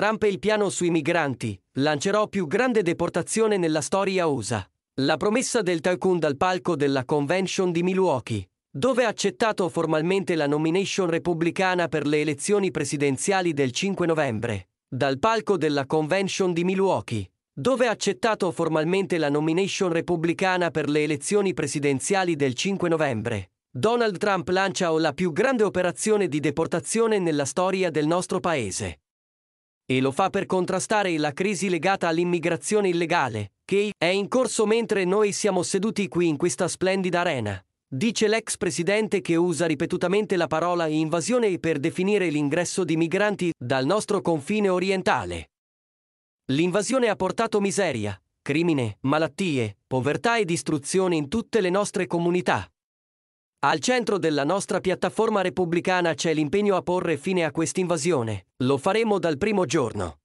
Trump e il piano sui migranti, lancerò più grande deportazione nella storia USA. La promessa del tycoon dal palco della convention di Milwaukee, dove ha accettato formalmente la nomination repubblicana per le elezioni presidenziali del 5 novembre. Dal palco della convention di Milwaukee, dove ha accettato formalmente la nomination repubblicana per le elezioni presidenziali del 5 novembre. Donald Trump lancia la più grande operazione di deportazione nella storia del nostro paese e lo fa per contrastare la crisi legata all'immigrazione illegale, che è in corso mentre noi siamo seduti qui in questa splendida arena. Dice l'ex presidente che usa ripetutamente la parola invasione per definire l'ingresso di migranti dal nostro confine orientale. L'invasione ha portato miseria, crimine, malattie, povertà e distruzione in tutte le nostre comunità. Al centro della nostra piattaforma repubblicana c'è l'impegno a porre fine a quest'invasione. Lo faremo dal primo giorno.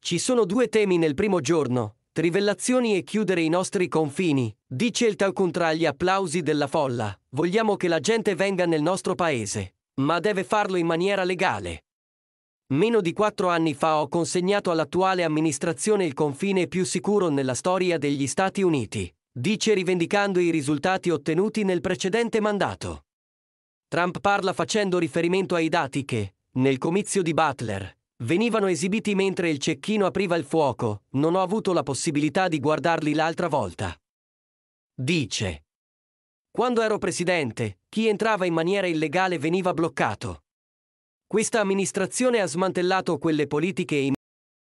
Ci sono due temi nel primo giorno, trivellazioni e chiudere i nostri confini, dice il tra gli applausi della folla. Vogliamo che la gente venga nel nostro paese, ma deve farlo in maniera legale. Meno di quattro anni fa ho consegnato all'attuale amministrazione il confine più sicuro nella storia degli Stati Uniti dice rivendicando i risultati ottenuti nel precedente mandato. Trump parla facendo riferimento ai dati che, nel comizio di Butler, venivano esibiti mentre il cecchino apriva il fuoco, non ho avuto la possibilità di guardarli l'altra volta. Dice. Quando ero presidente, chi entrava in maniera illegale veniva bloccato. Questa amministrazione ha smantellato quelle politiche e i